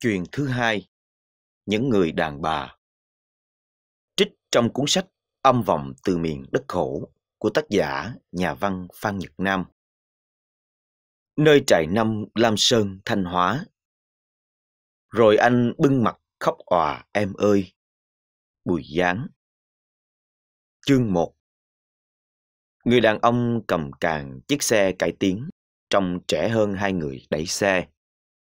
Chuyện thứ hai, những người đàn bà. Trích trong cuốn sách Âm vọng từ miền đất khổ của tác giả nhà văn Phan Nhật Nam. Nơi trại năm Lam Sơn, Thanh Hóa. Rồi anh bưng mặt khóc òa em ơi. Bùi Giáng. Chương 1 Người đàn ông cầm càng chiếc xe cải tiến, trông trẻ hơn hai người đẩy xe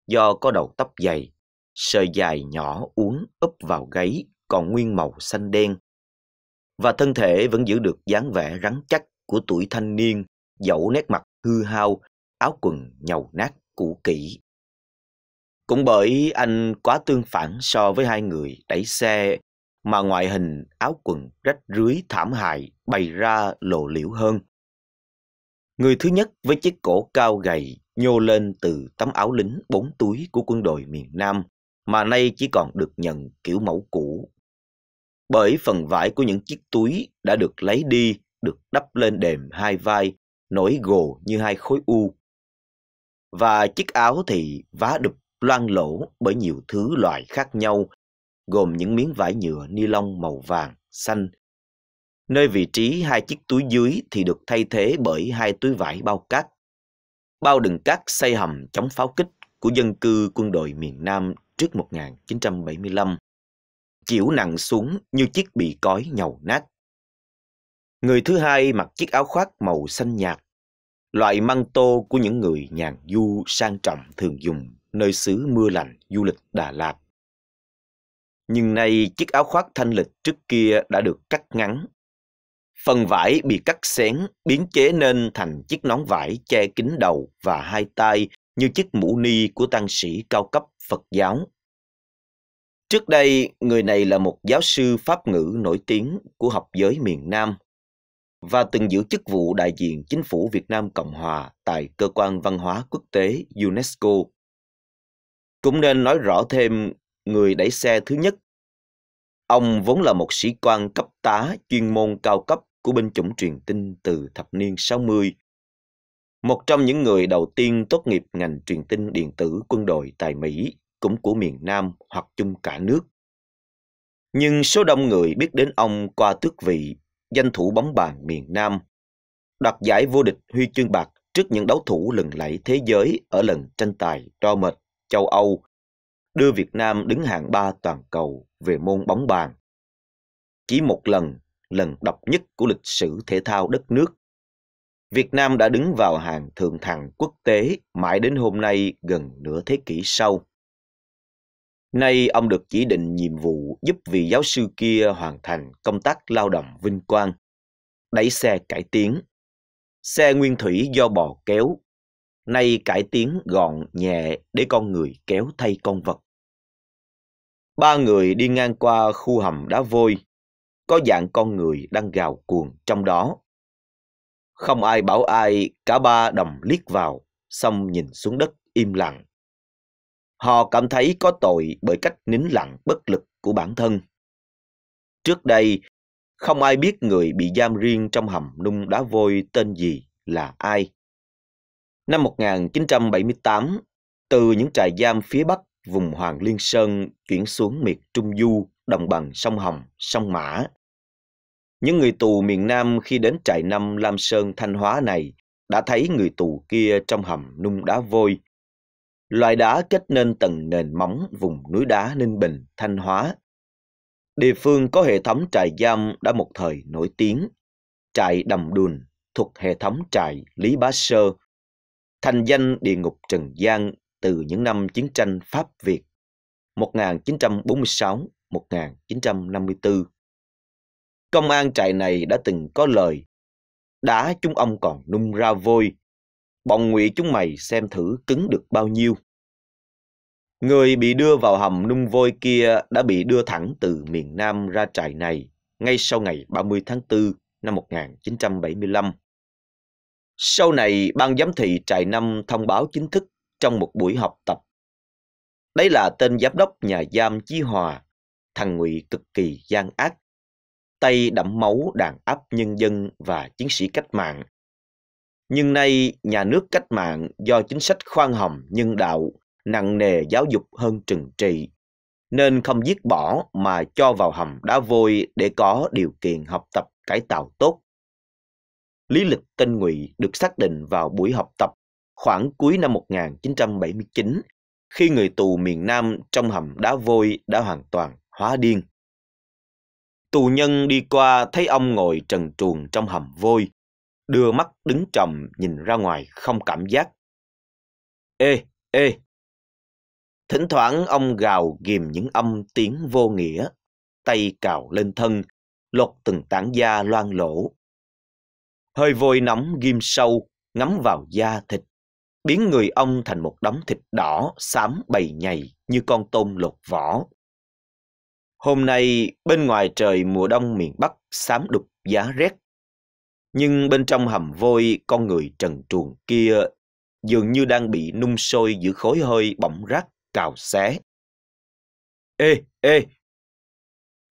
do có đầu tóc dày sợi dài nhỏ uốn úp vào gáy còn nguyên màu xanh đen. Và thân thể vẫn giữ được dáng vẻ rắn chắc của tuổi thanh niên, dẫu nét mặt hư hao, áo quần nhầu nát cũ kỹ. Cũng bởi anh quá tương phản so với hai người đẩy xe mà ngoại hình áo quần rách rưới thảm hại bày ra lộ liễu hơn. Người thứ nhất với chiếc cổ cao gầy nhô lên từ tấm áo lính bốn túi của quân đội miền Nam mà nay chỉ còn được nhận kiểu mẫu cũ. Bởi phần vải của những chiếc túi đã được lấy đi, được đắp lên đệm hai vai, nổi gồ như hai khối u. Và chiếc áo thì vá đục loang lỗ bởi nhiều thứ loại khác nhau, gồm những miếng vải nhựa ni lông màu vàng, xanh. Nơi vị trí hai chiếc túi dưới thì được thay thế bởi hai túi vải bao cát. Bao đựng cát xây hầm chống pháo kích của dân cư quân đội miền Nam trước 1975, chiểu nặng xuống như chiếc bị cói nhầu nát. Người thứ hai mặc chiếc áo khoác màu xanh nhạt, loại măng tô của những người nhàn du sang trọng thường dùng nơi xứ mưa lạnh du lịch Đà Lạt. Nhưng nay chiếc áo khoác thanh lịch trước kia đã được cắt ngắn. Phần vải bị cắt xén, biến chế nên thành chiếc nón vải che kín đầu và hai tay như chiếc mũ ni của tăng sĩ cao cấp Phật giáo. Trước đây, người này là một giáo sư Pháp ngữ nổi tiếng của học giới miền Nam và từng giữ chức vụ đại diện chính phủ Việt Nam Cộng Hòa tại Cơ quan Văn hóa Quốc tế UNESCO. Cũng nên nói rõ thêm người đẩy xe thứ nhất. Ông vốn là một sĩ quan cấp tá chuyên môn cao cấp của binh chủng truyền tin từ thập niên 60 một trong những người đầu tiên tốt nghiệp ngành truyền tin điện tử quân đội tại Mỹ, cũng của miền Nam hoặc chung cả nước. Nhưng số đông người biết đến ông qua tước vị, danh thủ bóng bàn miền Nam, đoạt giải vô địch huy chương bạc trước những đấu thủ lừng lẫy thế giới ở lần tranh tài đo mệt châu Âu, đưa Việt Nam đứng hạng ba toàn cầu về môn bóng bàn. Chỉ một lần, lần độc nhất của lịch sử thể thao đất nước Việt Nam đã đứng vào hàng thượng thặng quốc tế mãi đến hôm nay gần nửa thế kỷ sau. Nay ông được chỉ định nhiệm vụ giúp vị giáo sư kia hoàn thành công tác lao động vinh quang, đẩy xe cải tiến. Xe nguyên thủy do bò kéo, nay cải tiến gọn nhẹ để con người kéo thay con vật. Ba người đi ngang qua khu hầm đá vôi, có dạng con người đang gào cuồng trong đó không ai bảo ai, cả ba đồng liếc vào, xong nhìn xuống đất im lặng. Họ cảm thấy có tội bởi cách nín lặng bất lực của bản thân. Trước đây, không ai biết người bị giam riêng trong hầm nung đá vôi tên gì là ai. Năm 1978, từ những trại giam phía Bắc vùng Hoàng Liên Sơn chuyển xuống miệt Trung Du, đồng bằng sông Hồng, sông Mã, những người tù miền Nam khi đến trại năm Lam Sơn Thanh Hóa này đã thấy người tù kia trong hầm nung đá vôi. Loại đá kết nên tầng nền móng vùng núi đá Ninh Bình, Thanh Hóa. Địa phương có hệ thống trại giam đã một thời nổi tiếng. Trại Đầm Đùn thuộc hệ thống trại Lý Bá Sơ, thành danh địa ngục Trần Giang từ những năm chiến tranh Pháp-Việt 1946-1954 công an trại này đã từng có lời đá chúng ông còn nung ra vôi bọn ngụy chúng mày xem thử cứng được bao nhiêu người bị đưa vào hầm nung vôi kia đã bị đưa thẳng từ miền nam ra trại này ngay sau ngày 30 tháng 4 năm 1975. Sau này, ban giám thị trại năm thông báo chính thức trong một buổi học tập. Đấy là tên giám đốc nhà giam Chí Hòa, thằng Ngụy cực kỳ gian ác tay đẫm máu đàn áp nhân dân và chiến sĩ cách mạng. Nhưng nay, nhà nước cách mạng do chính sách khoan hồng nhân đạo, nặng nề giáo dục hơn trừng trị, nên không giết bỏ mà cho vào hầm đá vôi để có điều kiện học tập cải tạo tốt. Lý lịch tên Ngụy được xác định vào buổi học tập khoảng cuối năm 1979, khi người tù miền Nam trong hầm đá vôi đã hoàn toàn hóa điên. Tù nhân đi qua thấy ông ngồi trần truồng trong hầm vôi, đưa mắt đứng trầm nhìn ra ngoài không cảm giác. Ê, ê! Thỉnh thoảng ông gào ghìm những âm tiếng vô nghĩa, tay cào lên thân, lột từng tảng da loang lổ. Hơi vôi nóng ghim sâu, ngấm vào da thịt, biến người ông thành một đống thịt đỏ, xám bầy nhầy như con tôm lột vỏ. Hôm nay bên ngoài trời mùa đông miền Bắc xám đục giá rét. Nhưng bên trong hầm vôi con người trần truồng kia dường như đang bị nung sôi giữa khối hơi bỏng rác cào xé. Ê, ê!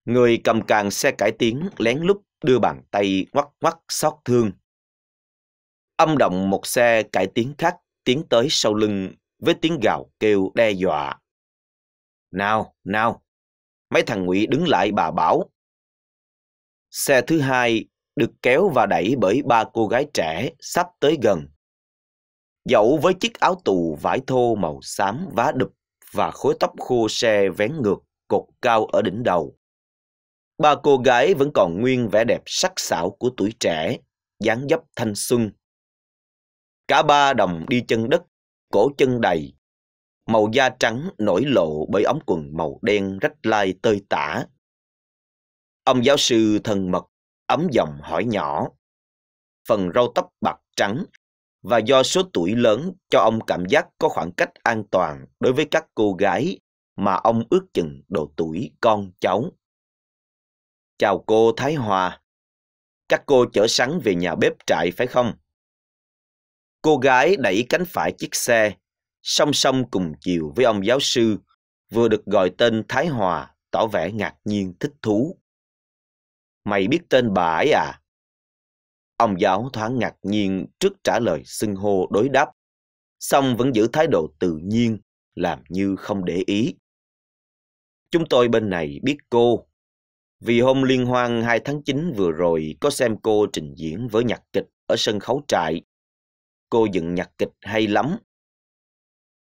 Người cầm càng xe cải tiến lén lút đưa bàn tay ngoắc ngoắc xót thương. Âm động một xe cải tiến khác tiến tới sau lưng với tiếng gào kêu đe dọa. Nào, nào, Mấy thằng ngụy đứng lại bà bảo. Xe thứ hai được kéo và đẩy bởi ba cô gái trẻ sắp tới gần. Dẫu với chiếc áo tù vải thô màu xám vá đụp và khối tóc khô xe vén ngược cột cao ở đỉnh đầu. Ba cô gái vẫn còn nguyên vẻ đẹp sắc sảo của tuổi trẻ, dáng dấp thanh xuân. Cả ba đồng đi chân đất, cổ chân đầy, màu da trắng nổi lộ bởi ống quần màu đen rách lai tơi tả. Ông giáo sư thân mật ấm giọng hỏi nhỏ. Phần râu tóc bạc trắng và do số tuổi lớn cho ông cảm giác có khoảng cách an toàn đối với các cô gái mà ông ước chừng độ tuổi con cháu. Chào cô Thái Hòa. Các cô chở sắn về nhà bếp trại phải không? Cô gái đẩy cánh phải chiếc xe, song song cùng chiều với ông giáo sư, vừa được gọi tên Thái Hòa tỏ vẻ ngạc nhiên thích thú. Mày biết tên bà ấy à? Ông giáo thoáng ngạc nhiên trước trả lời xưng hô đối đáp, song vẫn giữ thái độ tự nhiên, làm như không để ý. Chúng tôi bên này biết cô, vì hôm liên hoan 2 tháng 9 vừa rồi có xem cô trình diễn với nhạc kịch ở sân khấu trại. Cô dựng nhạc kịch hay lắm,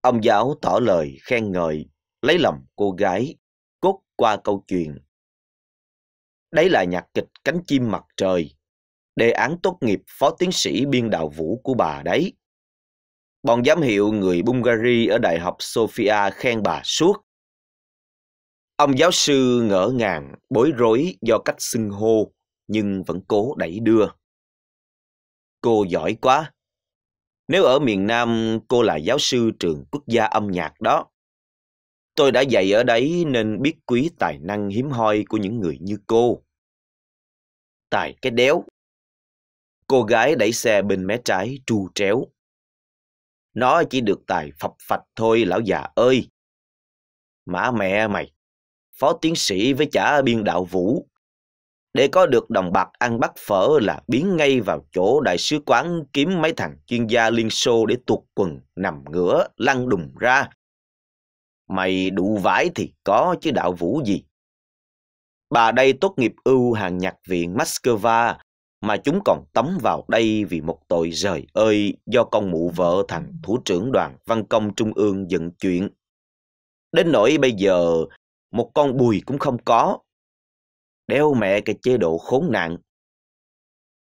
Ông giáo tỏ lời khen ngợi, lấy lòng cô gái, cốt qua câu chuyện. Đấy là nhạc kịch Cánh chim mặt trời, đề án tốt nghiệp phó tiến sĩ biên đạo vũ của bà đấy. Bọn giám hiệu người Bungary ở Đại học Sofia khen bà suốt. Ông giáo sư ngỡ ngàng, bối rối do cách xưng hô, nhưng vẫn cố đẩy đưa. Cô giỏi quá, nếu ở miền Nam cô là giáo sư trường quốc gia âm nhạc đó. Tôi đã dạy ở đấy nên biết quý tài năng hiếm hoi của những người như cô. Tài cái đéo. Cô gái đẩy xe bên mé trái tru tréo. Nó chỉ được tài phập phạch thôi lão già ơi. Mã mẹ mày, phó tiến sĩ với chả biên đạo vũ. Để có được đồng bạc ăn bắt phở là biến ngay vào chỗ đại sứ quán kiếm mấy thằng chuyên gia Liên Xô để tuột quần, nằm ngửa, lăn đùng ra. Mày đủ vải thì có chứ đạo vũ gì. Bà đây tốt nghiệp ưu hàng nhạc viện Moscow mà chúng còn tống vào đây vì một tội rời ơi do con mụ vợ thằng thủ trưởng đoàn văn công trung ương dựng chuyện. Đến nỗi bây giờ một con bùi cũng không có Đeo mẹ cái chế độ khốn nạn.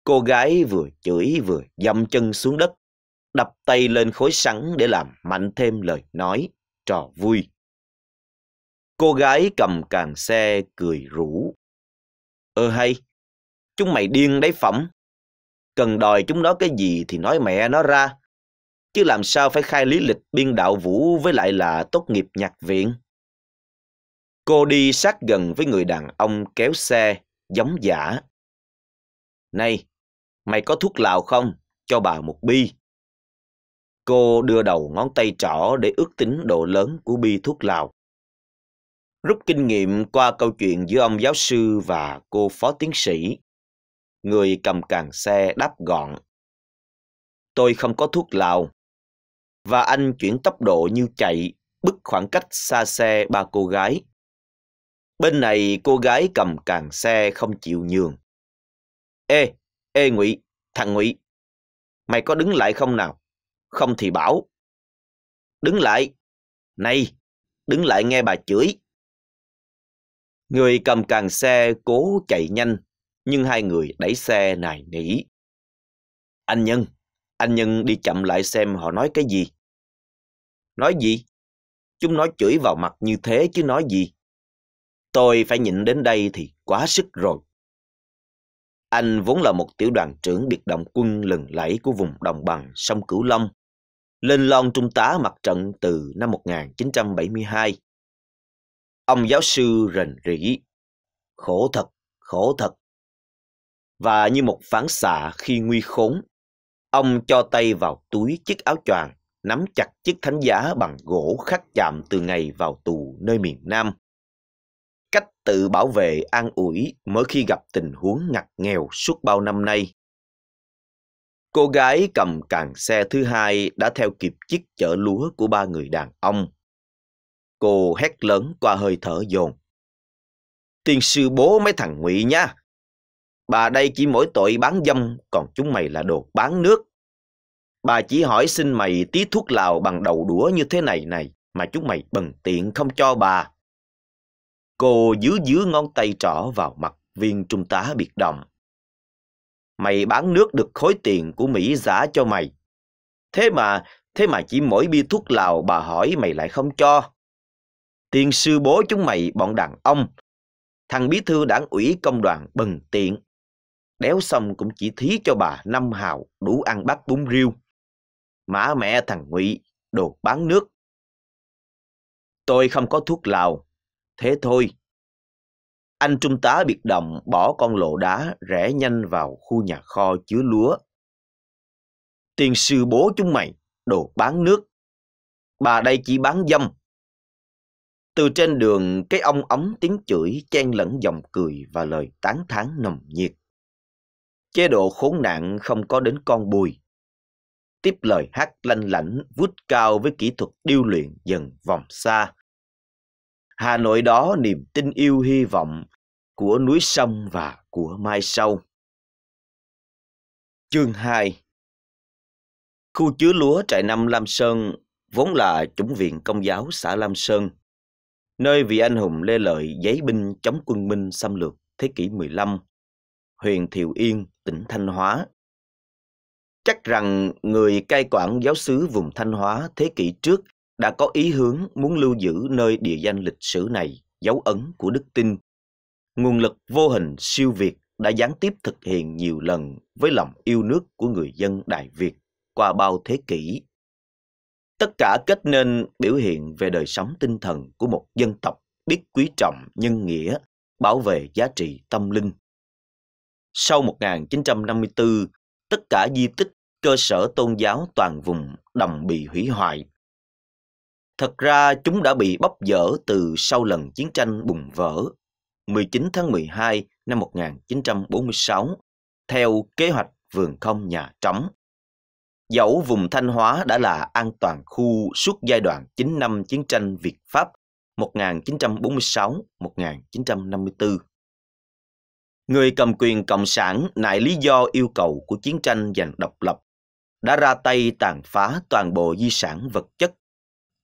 Cô gái vừa chửi vừa dậm chân xuống đất, đập tay lên khối sắn để làm mạnh thêm lời nói, trò vui. Cô gái cầm càng xe cười rủ. Ơ hay, chúng mày điên đấy phẩm. Cần đòi chúng nó cái gì thì nói mẹ nó ra. Chứ làm sao phải khai lý lịch biên đạo vũ với lại là tốt nghiệp nhạc viện. Cô đi sát gần với người đàn ông kéo xe, giống giả. Này, mày có thuốc lào không? Cho bà một bi. Cô đưa đầu ngón tay trỏ để ước tính độ lớn của bi thuốc lào. Rút kinh nghiệm qua câu chuyện giữa ông giáo sư và cô phó tiến sĩ. Người cầm càng xe đáp gọn. Tôi không có thuốc lào. Và anh chuyển tốc độ như chạy, bứt khoảng cách xa xe ba cô gái. Bên này cô gái cầm càng xe không chịu nhường. Ê, ê Ngụy, thằng Ngụy, mày có đứng lại không nào? Không thì bảo. Đứng lại. Này, đứng lại nghe bà chửi. Người cầm càng xe cố chạy nhanh, nhưng hai người đẩy xe nài nỉ. Anh Nhân, anh Nhân đi chậm lại xem họ nói cái gì. Nói gì? Chúng nó chửi vào mặt như thế chứ nói gì? Tôi phải nhịn đến đây thì quá sức rồi. Anh vốn là một tiểu đoàn trưởng biệt động quân lừng lẫy của vùng đồng bằng sông Cửu Long, lên lon trung tá mặt trận từ năm 1972. Ông giáo sư rền rỉ, khổ thật, khổ thật. Và như một phản xạ khi nguy khốn, ông cho tay vào túi chiếc áo choàng, nắm chặt chiếc thánh giá bằng gỗ khắc chạm từ ngày vào tù nơi miền Nam cách tự bảo vệ an ủi mỗi khi gặp tình huống ngặt nghèo suốt bao năm nay. Cô gái cầm càng xe thứ hai đã theo kịp chiếc chở lúa của ba người đàn ông. Cô hét lớn qua hơi thở dồn. Tiên sư bố mấy thằng ngụy nha. Bà đây chỉ mỗi tội bán dâm, còn chúng mày là đồ bán nước. Bà chỉ hỏi xin mày tí thuốc lào bằng đầu đũa như thế này này, mà chúng mày bần tiện không cho bà. Cô dứa dứa ngón tay trỏ vào mặt viên trung tá biệt động. Mày bán nước được khối tiền của Mỹ giả cho mày. Thế mà, thế mà chỉ mỗi bia thuốc lào bà hỏi mày lại không cho. Tiền sư bố chúng mày bọn đàn ông. Thằng bí thư đảng ủy công đoàn bần tiện. Đéo xong cũng chỉ thí cho bà năm hào đủ ăn bát bún riêu. Má mẹ thằng Ngụy, đồ bán nước. Tôi không có thuốc lào, thế thôi. Anh trung tá biệt động bỏ con lộ đá rẽ nhanh vào khu nhà kho chứa lúa. Tiền sư bố chúng mày, đồ bán nước. Bà đây chỉ bán dâm. Từ trên đường, cái ông ống tiếng chửi chen lẫn dòng cười và lời tán thán nồng nhiệt. Chế độ khốn nạn không có đến con bùi. Tiếp lời hát lanh lảnh, vút cao với kỹ thuật điêu luyện dần vòng xa Hà Nội đó niềm tin yêu hy vọng của núi sông và của mai sau. Chương 2 Khu chứa lúa trại năm Lam Sơn vốn là chủng viện công giáo xã Lam Sơn, nơi vị anh hùng Lê Lợi giấy binh chống quân Minh xâm lược thế kỷ 15, huyện Thiệu Yên, tỉnh Thanh Hóa. Chắc rằng người cai quản giáo xứ vùng Thanh Hóa thế kỷ trước đã có ý hướng muốn lưu giữ nơi địa danh lịch sử này dấu ấn của đức tin. Nguồn lực vô hình siêu Việt đã gián tiếp thực hiện nhiều lần với lòng yêu nước của người dân Đại Việt qua bao thế kỷ. Tất cả kết nên biểu hiện về đời sống tinh thần của một dân tộc biết quý trọng nhân nghĩa, bảo vệ giá trị tâm linh. Sau 1954, tất cả di tích cơ sở tôn giáo toàn vùng đồng bị hủy hoại Thật ra chúng đã bị bóc dở từ sau lần chiến tranh bùng vỡ 19 tháng 12 năm 1946 theo kế hoạch vườn không nhà trống. Dẫu vùng Thanh Hóa đã là an toàn khu suốt giai đoạn 9 năm chiến tranh Việt Pháp 1946-1954. Người cầm quyền Cộng sản nại lý do yêu cầu của chiến tranh giành độc lập đã ra tay tàn phá toàn bộ di sản vật chất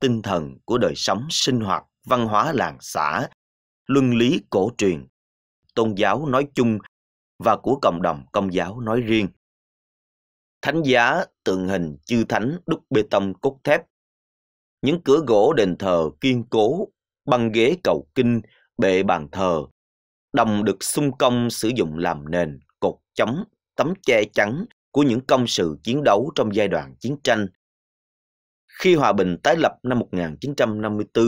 tinh thần của đời sống sinh hoạt văn hóa làng xã luân lý cổ truyền tôn giáo nói chung và của cộng đồng công giáo nói riêng thánh giá tượng hình chư thánh đúc bê tông cốt thép những cửa gỗ đền thờ kiên cố băng ghế cầu kinh bệ bàn thờ đồng được xung công sử dụng làm nền cột chống tấm che chắn của những công sự chiến đấu trong giai đoạn chiến tranh khi hòa bình tái lập năm 1954,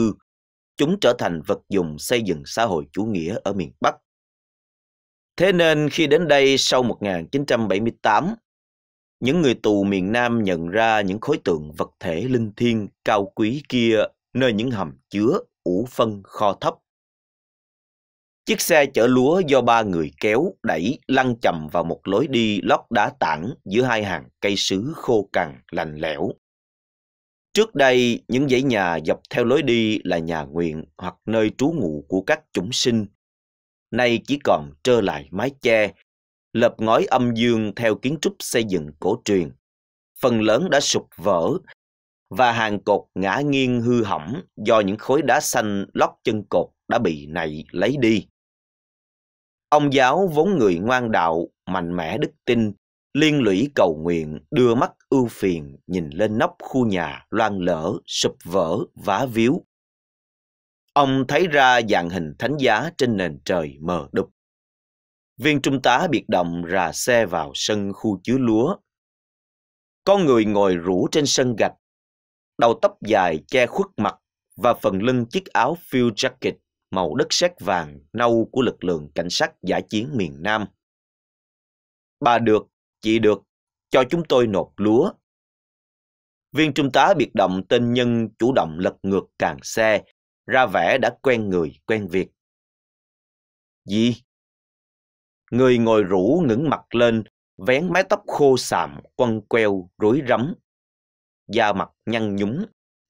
chúng trở thành vật dụng xây dựng xã hội chủ nghĩa ở miền Bắc. Thế nên khi đến đây sau 1978, những người tù miền Nam nhận ra những khối tượng vật thể linh thiêng cao quý kia nơi những hầm chứa ủ phân kho thấp. Chiếc xe chở lúa do ba người kéo đẩy lăn chậm vào một lối đi lót đá tảng giữa hai hàng cây sứ khô cằn lành lẽo. Trước đây, những dãy nhà dọc theo lối đi là nhà nguyện hoặc nơi trú ngụ của các chúng sinh. Nay chỉ còn trơ lại mái che, lợp ngói âm dương theo kiến trúc xây dựng cổ truyền. Phần lớn đã sụp vỡ và hàng cột ngã nghiêng hư hỏng do những khối đá xanh lót chân cột đã bị nảy lấy đi. Ông giáo vốn người ngoan đạo, mạnh mẽ đức tin, liên lũy cầu nguyện, đưa mắt ưu phiền nhìn lên nóc khu nhà loang lỡ, sụp vỡ, vá víu. Ông thấy ra dạng hình thánh giá trên nền trời mờ đục. Viên trung tá biệt động rà xe vào sân khu chứa lúa. Có người ngồi rũ trên sân gạch, đầu tóc dài che khuất mặt và phần lưng chiếc áo field jacket màu đất sét vàng nâu của lực lượng cảnh sát giải chiến miền Nam. Bà được, chị được cho chúng tôi nộp lúa. Viên trung tá biệt động tên Nhân chủ động lật ngược càng xe, ra vẻ đã quen người, quen việc. Gì? Người ngồi rũ ngẩng mặt lên, vén mái tóc khô sạm, quăn queo, rối rắm. Da mặt nhăn nhúm,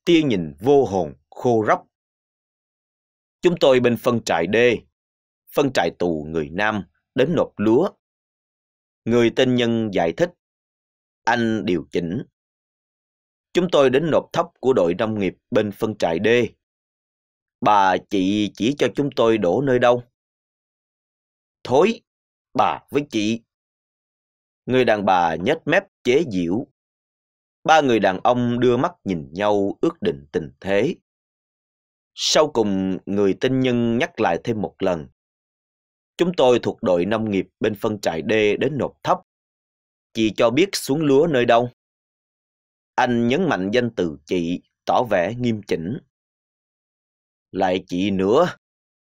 tia nhìn vô hồn, khô róc. Chúng tôi bên phân trại D, phân trại tù người Nam, đến nộp lúa. Người tên nhân giải thích anh điều chỉnh. Chúng tôi đến nộp thóc của đội nông nghiệp bên phân trại D. Bà chị chỉ cho chúng tôi đổ nơi đâu? Thối, bà với chị. Người đàn bà nhếch mép chế diễu Ba người đàn ông đưa mắt nhìn nhau ước định tình thế. Sau cùng, người tinh nhân nhắc lại thêm một lần. Chúng tôi thuộc đội nông nghiệp bên phân trại D đến nộp thấp chị cho biết xuống lúa nơi đâu. Anh nhấn mạnh danh từ chị, tỏ vẻ nghiêm chỉnh. Lại chị nữa,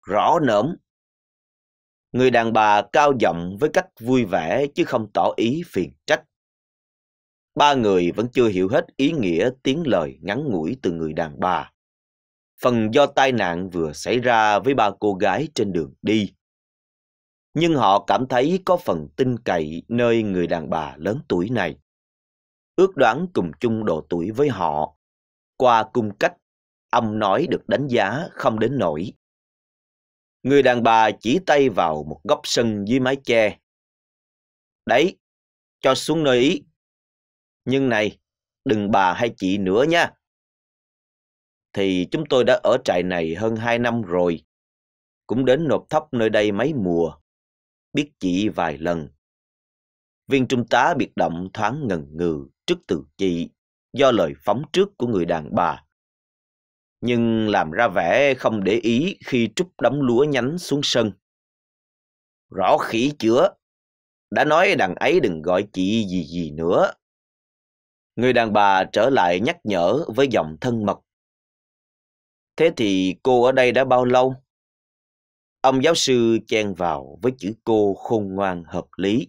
rõ nởm Người đàn bà cao giọng với cách vui vẻ chứ không tỏ ý phiền trách. Ba người vẫn chưa hiểu hết ý nghĩa tiếng lời ngắn ngủi từ người đàn bà. Phần do tai nạn vừa xảy ra với ba cô gái trên đường đi nhưng họ cảm thấy có phần tin cậy nơi người đàn bà lớn tuổi này. Ước đoán cùng chung độ tuổi với họ, qua cung cách, âm nói được đánh giá không đến nổi. Người đàn bà chỉ tay vào một góc sân dưới mái che. Đấy, cho xuống nơi ý. Nhưng này, đừng bà hay chị nữa nha. Thì chúng tôi đã ở trại này hơn hai năm rồi. Cũng đến nộp thóc nơi đây mấy mùa biết chị vài lần. Viên trung tá biệt động thoáng ngần ngừ trước từ chị do lời phóng trước của người đàn bà. Nhưng làm ra vẻ không để ý khi trút đống lúa nhánh xuống sân. Rõ khỉ chữa, đã nói đằng ấy đừng gọi chị gì gì nữa. Người đàn bà trở lại nhắc nhở với giọng thân mật. Thế thì cô ở đây đã bao lâu? Ông giáo sư chen vào với chữ cô khôn ngoan hợp lý.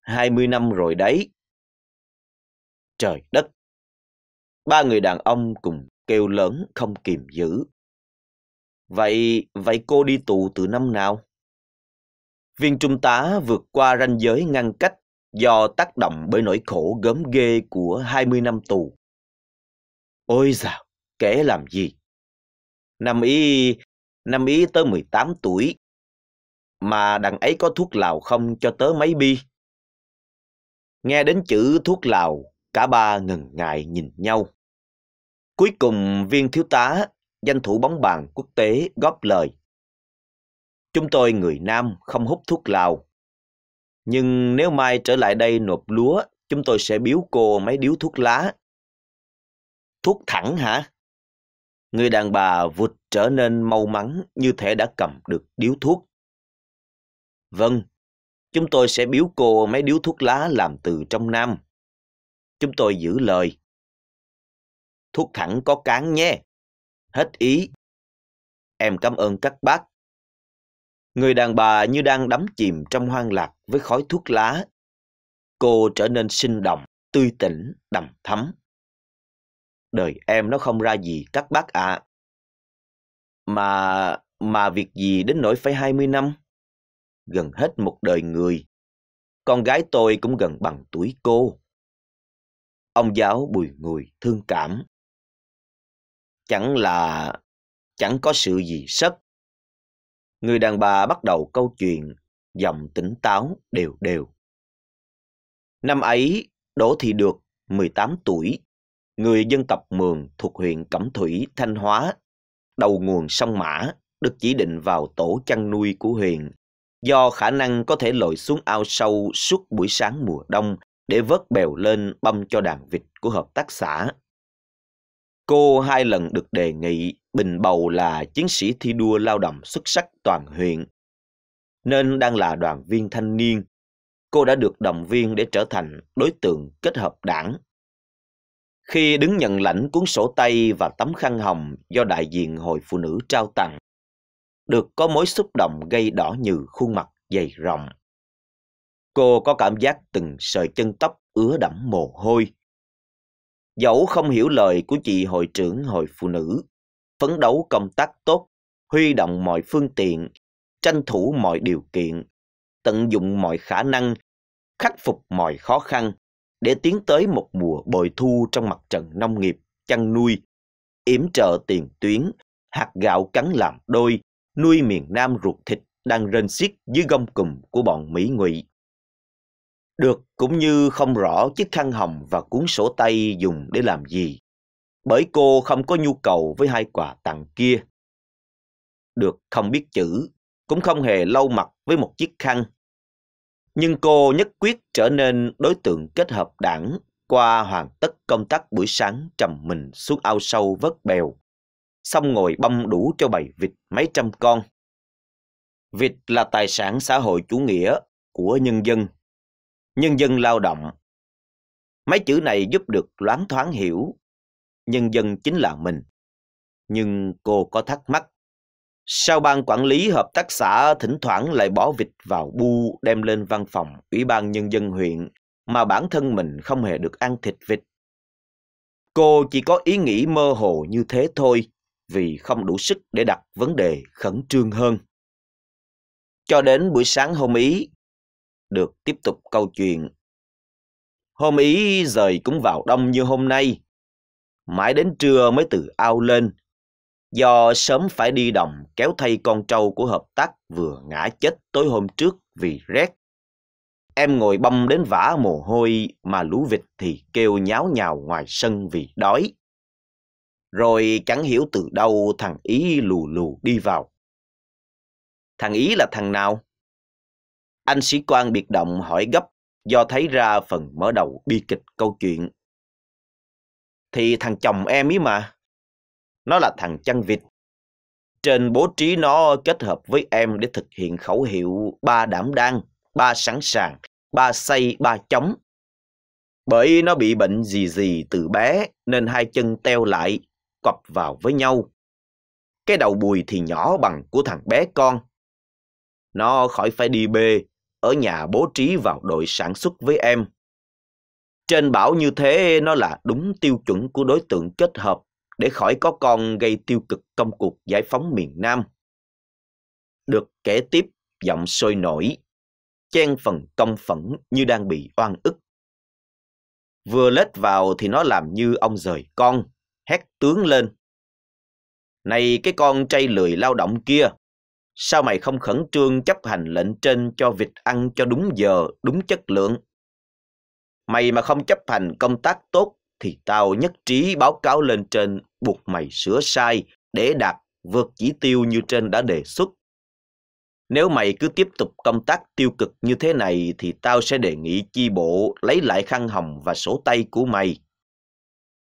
Hai mươi năm rồi đấy. Trời đất! Ba người đàn ông cùng kêu lớn không kìm giữ. Vậy, vậy cô đi tù từ năm nào? Viên trung tá vượt qua ranh giới ngăn cách do tác động bởi nỗi khổ gớm ghê của 20 năm tù. Ôi dào, kể làm gì? Năm ý năm ý tớ 18 tuổi. Mà đằng ấy có thuốc lào không cho tớ mấy bi? Nghe đến chữ thuốc lào, cả ba ngần ngại nhìn nhau. Cuối cùng viên thiếu tá, danh thủ bóng bàn quốc tế góp lời. Chúng tôi người Nam không hút thuốc lào. Nhưng nếu mai trở lại đây nộp lúa, chúng tôi sẽ biếu cô mấy điếu thuốc lá. Thuốc thẳng hả? Người đàn bà vụt trở nên mau mắn như thể đã cầm được điếu thuốc. Vâng, chúng tôi sẽ biếu cô mấy điếu thuốc lá làm từ trong Nam. Chúng tôi giữ lời. Thuốc thẳng có cán nhé. Hết ý. Em cảm ơn các bác. Người đàn bà như đang đắm chìm trong hoang lạc với khói thuốc lá. Cô trở nên sinh động, tươi tỉnh, đầm thắm. Đời em nó không ra gì các bác ạ. À. Mà, mà việc gì đến nỗi phải 20 năm? Gần hết một đời người. Con gái tôi cũng gần bằng tuổi cô. Ông giáo bùi ngùi thương cảm. Chẳng là... chẳng có sự gì sất. Người đàn bà bắt đầu câu chuyện, giọng tỉnh táo đều đều. Năm ấy, Đỗ Thị Được, 18 tuổi, người dân tộc Mường thuộc huyện Cẩm Thủy, Thanh Hóa, đầu nguồn sông Mã được chỉ định vào tổ chăn nuôi của huyện do khả năng có thể lội xuống ao sâu suốt buổi sáng mùa đông để vớt bèo lên băm cho đàn vịt của hợp tác xã. Cô hai lần được đề nghị bình bầu là chiến sĩ thi đua lao động xuất sắc toàn huyện, nên đang là đoàn viên thanh niên. Cô đã được động viên để trở thành đối tượng kết hợp đảng khi đứng nhận lãnh cuốn sổ tay và tấm khăn hồng do đại diện hội phụ nữ trao tặng, được có mối xúc động gây đỏ như khuôn mặt dày rộng. Cô có cảm giác từng sợi chân tóc ứa đẫm mồ hôi. Dẫu không hiểu lời của chị hội trưởng hội phụ nữ, phấn đấu công tác tốt, huy động mọi phương tiện, tranh thủ mọi điều kiện, tận dụng mọi khả năng, khắc phục mọi khó khăn, để tiến tới một mùa bội thu trong mặt trận nông nghiệp, chăn nuôi, yểm trợ tiền tuyến, hạt gạo cắn làm đôi, nuôi miền Nam ruột thịt đang rên xiết dưới gông cùm của bọn Mỹ ngụy. Được cũng như không rõ chiếc khăn hồng và cuốn sổ tay dùng để làm gì, bởi cô không có nhu cầu với hai quà tặng kia. Được không biết chữ, cũng không hề lau mặt với một chiếc khăn nhưng cô nhất quyết trở nên đối tượng kết hợp đảng qua hoàn tất công tác buổi sáng trầm mình xuống ao sâu vớt bèo, xong ngồi băm đủ cho bầy vịt mấy trăm con. Vịt là tài sản xã hội chủ nghĩa của nhân dân, nhân dân lao động. Mấy chữ này giúp được loáng thoáng hiểu, nhân dân chính là mình. Nhưng cô có thắc mắc sau ban quản lý hợp tác xã thỉnh thoảng lại bỏ vịt vào bu đem lên văn phòng Ủy ban Nhân dân huyện mà bản thân mình không hề được ăn thịt vịt? Cô chỉ có ý nghĩ mơ hồ như thế thôi vì không đủ sức để đặt vấn đề khẩn trương hơn. Cho đến buổi sáng hôm ý, được tiếp tục câu chuyện. Hôm ý rời cũng vào đông như hôm nay. Mãi đến trưa mới từ ao lên do sớm phải đi đồng kéo thay con trâu của hợp tác vừa ngã chết tối hôm trước vì rét. Em ngồi băm đến vã mồ hôi mà lũ vịt thì kêu nháo nhào ngoài sân vì đói. Rồi chẳng hiểu từ đâu thằng Ý lù lù đi vào. Thằng Ý là thằng nào? Anh sĩ quan biệt động hỏi gấp do thấy ra phần mở đầu bi kịch câu chuyện. Thì thằng chồng em ý mà. Nó là thằng chăn vịt. Trên bố trí nó kết hợp với em để thực hiện khẩu hiệu ba đảm đang, ba sẵn sàng, ba xây, ba chống. Bởi nó bị bệnh gì gì từ bé nên hai chân teo lại, cọp vào với nhau. Cái đầu bùi thì nhỏ bằng của thằng bé con. Nó khỏi phải đi bê, ở nhà bố trí vào đội sản xuất với em. Trên bảo như thế nó là đúng tiêu chuẩn của đối tượng kết hợp để khỏi có con gây tiêu cực công cuộc giải phóng miền Nam. Được kể tiếp giọng sôi nổi, chen phần công phẫn như đang bị oan ức. Vừa lết vào thì nó làm như ông rời con, hét tướng lên. Này cái con trai lười lao động kia, sao mày không khẩn trương chấp hành lệnh trên cho vịt ăn cho đúng giờ, đúng chất lượng? Mày mà không chấp hành công tác tốt thì tao nhất trí báo cáo lên trên buộc mày sửa sai để đạt vượt chỉ tiêu như trên đã đề xuất. Nếu mày cứ tiếp tục công tác tiêu cực như thế này thì tao sẽ đề nghị chi bộ lấy lại khăn hồng và sổ tay của mày.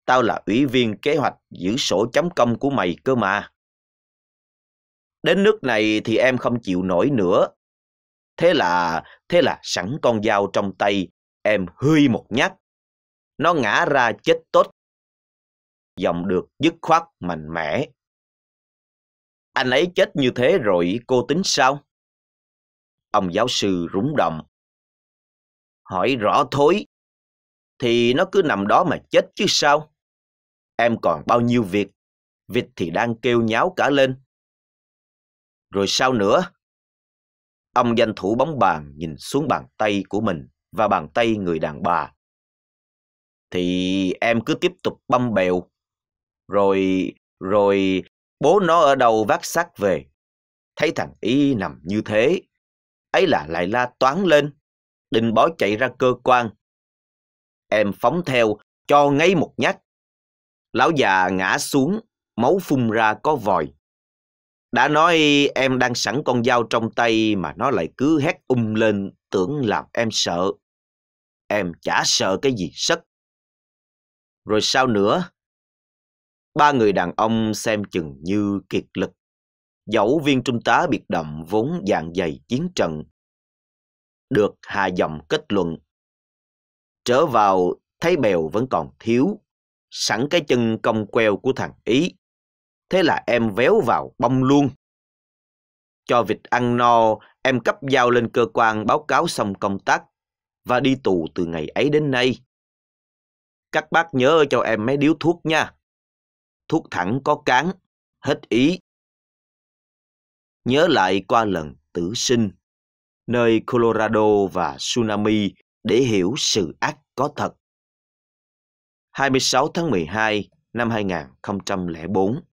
Tao là ủy viên kế hoạch giữ sổ chấm công của mày cơ mà. Đến nước này thì em không chịu nổi nữa. Thế là, thế là sẵn con dao trong tay, em hươi một nhát. Nó ngã ra chết tốt dòng được dứt khoát mạnh mẽ. Anh ấy chết như thế rồi cô tính sao? Ông giáo sư rúng động. Hỏi rõ thối, thì nó cứ nằm đó mà chết chứ sao? Em còn bao nhiêu việc, vịt thì đang kêu nháo cả lên. Rồi sao nữa? Ông danh thủ bóng bàn nhìn xuống bàn tay của mình và bàn tay người đàn bà. Thì em cứ tiếp tục băm bèo, rồi rồi bố nó ở đâu vác xác về thấy thằng y nằm như thế ấy là lại la toán lên định bỏ chạy ra cơ quan em phóng theo cho ngay một nhát lão già ngã xuống máu phun ra có vòi đã nói em đang sẵn con dao trong tay mà nó lại cứ hét um lên tưởng làm em sợ em chả sợ cái gì sất rồi sao nữa Ba người đàn ông xem chừng như kiệt lực. Dẫu viên trung tá biệt đậm vốn dạng dày chiến trận. Được hạ giọng kết luận. Trở vào, thấy bèo vẫn còn thiếu. Sẵn cái chân cong queo của thằng Ý. Thế là em véo vào bông luôn. Cho vịt ăn no, em cấp giao lên cơ quan báo cáo xong công tác và đi tù từ ngày ấy đến nay. Các bác nhớ cho em mấy điếu thuốc nha thuốc thẳng có cán, hết ý. Nhớ lại qua lần tử sinh, nơi Colorado và tsunami để hiểu sự ác có thật. 26 tháng 12 năm 2004